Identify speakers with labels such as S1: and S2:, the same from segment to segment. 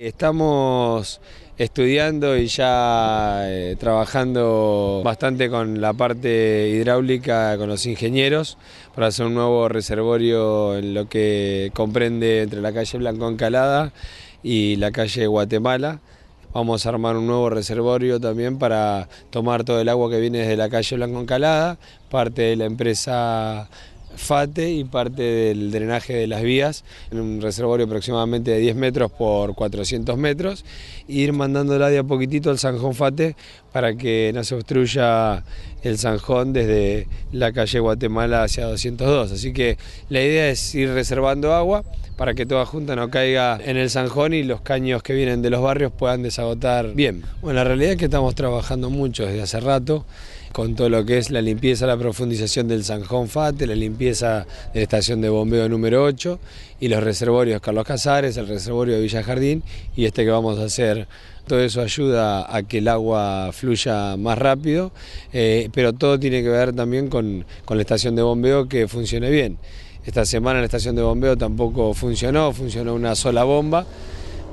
S1: Estamos estudiando y ya eh, trabajando bastante con la parte hidráulica, con los ingenieros, para hacer un nuevo reservorio en lo que comprende entre la calle Blanco Encalada y la calle Guatemala. Vamos a armar un nuevo reservorio también para tomar todo el agua que viene desde la calle Blanco Encalada, parte de la empresa FATE y parte del drenaje de las vías en un reservorio aproximadamente de 10 metros por 400 metros e ir mandando de a poquitito al Sanjón FATE para que no se obstruya el Sanjón desde la calle Guatemala hacia 202. Así que la idea es ir reservando agua para que toda junta no caiga en el Sanjón y los caños que vienen de los barrios puedan desagotar bien. Bueno, la realidad es que estamos trabajando mucho desde hace rato con todo lo que es la limpieza, la profundización del Sanjón FATE, la limpieza de la estación de bombeo número 8 y los reservorios Carlos Casares, el reservorio de Villa Jardín y este que vamos a hacer. Todo eso ayuda a que el agua fluya más rápido, eh, pero todo tiene que ver también con, con la estación de bombeo que funcione bien. Esta semana la estación de bombeo tampoco funcionó, funcionó una sola bomba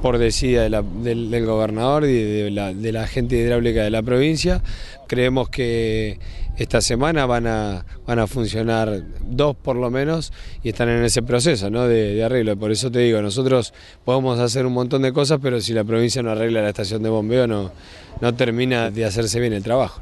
S1: por decida del, gobernador y de la, gente hidráulica de la provincia. Creemos que esta semana van a, van a funcionar dos por lo menos y están en ese proceso de, de, arreglo. Por eso te digo, nosotros podemos hacer un montón de cosas, pero si la provincia no arregla la estación de bombeo no, no termina de hacerse bien el trabajo.